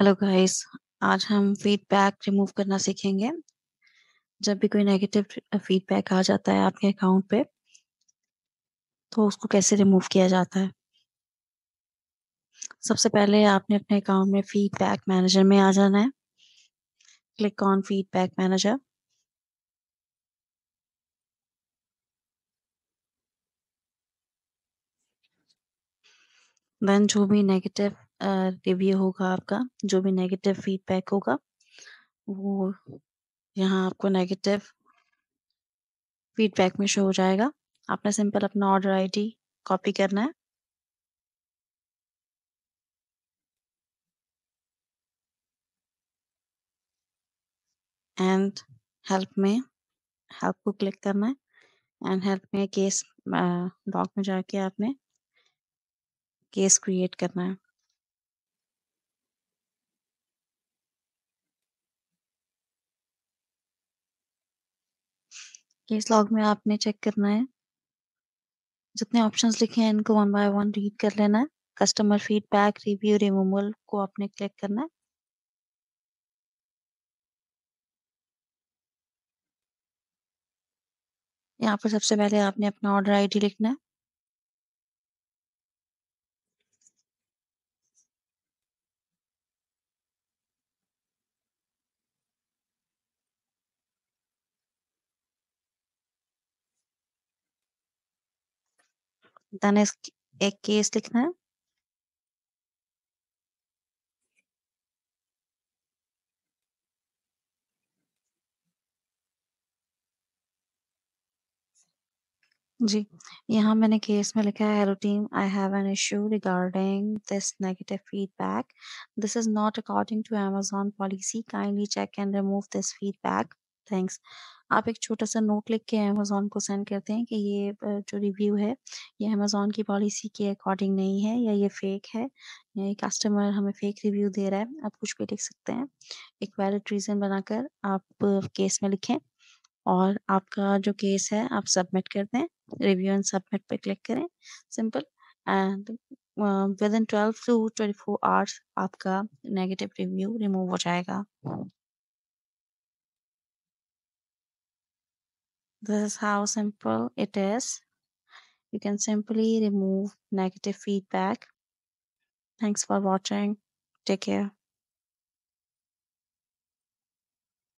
Hello guys आज हम feedback remove करना सीखेंगे जब भी कोई नेगेटिव फीडबैक आ जाता है आपके अकाउंट पे तो उसको कैसे रिमूव किया जाता है सबसे पहले आपने अपने अकाउंट में फीडबैक मैनेजर में आ जाना है click on feedback manager then जो भी नेगेटिव रिव्यू होगा आपका जो भी नेगेटिव फीडबैक होगा वो यहाँ आपको नेगेटिव फीडबैक में शो हो जाएगा आपने सिंपल अपना ऑर्डर आईडी कॉपी करना है एंड हेल्प में हेल्प को क्लिक करना है एंड हेल्प में केस डॉक में जाके आपने केस क्रिएट करना है केस लॉग में आपने चेक करना है जितने ऑप्शंस लिखे हैं इनको वन बाय वन रीड कर लेना है कस्टमर फीडबैक रिव्यू रिमूवल को आपने क्लिक करना है यहाँ पर सबसे पहले आपने अपना ऑर्डर आईडी लिखना है देन एक केस लिखना है जी यहाँ मैंने केस में लिखा है hello team I have an issue regarding this negative feedback this is not according to Amazon policy kindly check and remove this feedback thanks आप एक छोटा सा नोट लिख के अमेजोन को सेंड करते हैं कि ये जो रिव्यू है ये अमेजोन की पॉलिसी के अकॉर्डिंग नहीं है या ये फेक है या ये कस्टमर हमें फेक रिव्यू दे रहा है आप कुछ भी लिख सकते हैं एक वैलिड रीज़न बनाकर आप केस में लिखें और आपका जो केस है आप सबमिट कर दें रिव्यू एंड सबमिट पर क्लिक करें simple and within twelve to twenty four hours आपका नेगेटिव रिव्यू रिमूव हो जाएगा This is how simple it is. You can simply remove negative feedback. Thanks for watching. Take care.